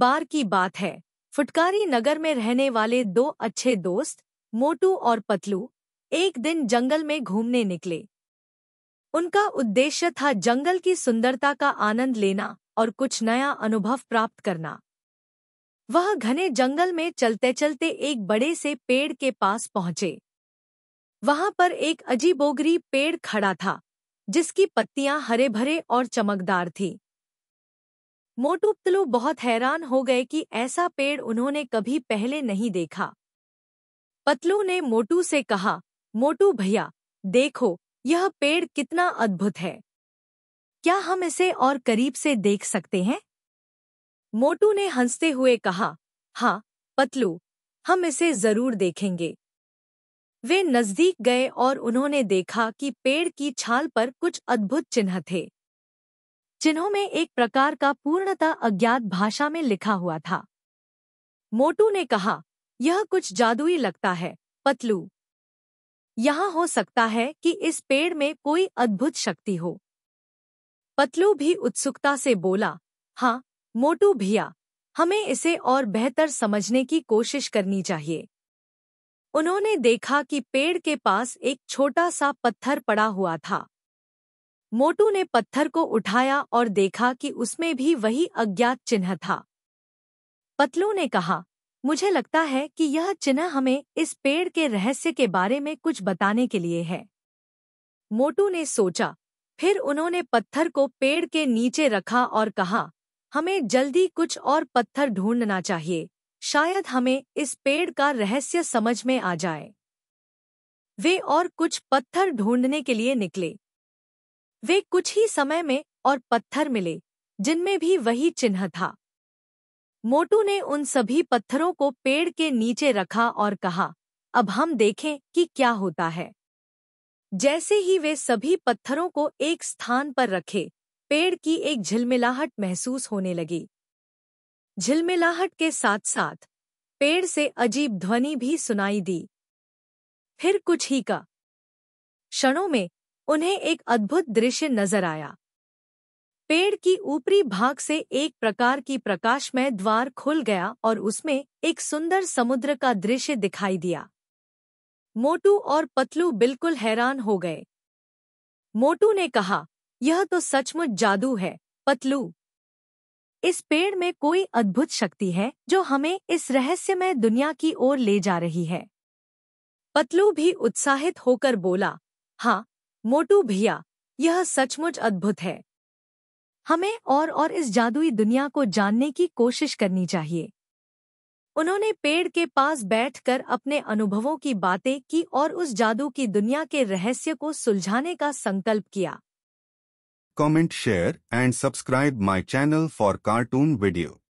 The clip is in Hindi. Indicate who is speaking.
Speaker 1: बार की बात है फुटकारी नगर में रहने वाले दो अच्छे दोस्त मोटू और पतलू एक दिन जंगल में घूमने निकले उनका उद्देश्य था जंगल की सुंदरता का आनंद लेना और कुछ नया अनुभव प्राप्त करना वह घने जंगल में चलते चलते एक बड़े से पेड़ के पास पहुंचे वहां पर एक अजीबोगरी पेड़ खड़ा था जिसकी पत्तियां हरे भरे और चमकदार थी मोटू पतलू बहुत हैरान हो गए कि ऐसा पेड़ उन्होंने कभी पहले नहीं देखा पतलू ने मोटू से कहा मोटू भैया देखो यह पेड़ कितना अद्भुत है क्या हम इसे और करीब से देख सकते हैं मोटू ने हंसते हुए कहा हाँ पतलू हम इसे जरूर देखेंगे वे नजदीक गए और उन्होंने देखा कि पेड़ की छाल पर कुछ अद्भुत चिन्ह थे चिन्हों में एक प्रकार का पूर्णतः अज्ञात भाषा में लिखा हुआ था मोटू ने कहा यह कुछ जादुई लगता है पतलू यहाँ हो सकता है कि इस पेड़ में कोई अद्भुत शक्ति हो पतलू भी उत्सुकता से बोला हाँ मोटू भैया हमें इसे और बेहतर समझने की कोशिश करनी चाहिए उन्होंने देखा कि पेड़ के पास एक छोटा सा पत्थर पड़ा हुआ था मोटू ने पत्थर को उठाया और देखा कि उसमें भी वही अज्ञात चिन्ह था पतलू ने कहा मुझे लगता है कि यह चिन्ह हमें इस पेड़ के रहस्य के बारे में कुछ बताने के लिए है मोटू ने सोचा फिर उन्होंने पत्थर को पेड़ के नीचे रखा और कहा हमें जल्दी कुछ और पत्थर ढूंढना चाहिए शायद हमें इस पेड़ का रहस्य समझ में आ जाए वे और कुछ पत्थर ढूंढने के लिए निकले वे कुछ ही समय में और पत्थर मिले जिनमें भी वही चिन्ह था मोटू ने उन सभी पत्थरों को पेड़ के नीचे रखा और कहा अब हम देखें कि क्या होता है जैसे ही वे सभी पत्थरों को एक स्थान पर रखे पेड़ की एक झिलमिलाहट महसूस होने लगी झिलमिलाहट के साथ साथ पेड़ से अजीब ध्वनि भी सुनाई दी फिर कुछ ही का क्षणों में उन्हें एक अद्भुत दृश्य नजर आया पेड़ की ऊपरी भाग से एक प्रकार की प्रकाशमय द्वार खुल गया और उसमें एक सुंदर समुद्र का दृश्य दिखाई दिया मोटू और पतलू बिल्कुल हैरान हो गए मोटू ने कहा यह तो सचमुच जादू है पतलू इस पेड़ में कोई अद्भुत शक्ति है जो हमें इस रहस्यमय दुनिया की ओर ले जा रही है पतलू भी उत्साहित होकर बोला हाँ मोटू भैया यह सचमुच अद्भुत है हमें और और इस जादुई दुनिया को जानने की कोशिश करनी चाहिए उन्होंने पेड़ के पास बैठकर अपने अनुभवों की बातें की और उस जादू की दुनिया के रहस्य को सुलझाने का संकल्प किया comment share and subscribe my channel for cartoon video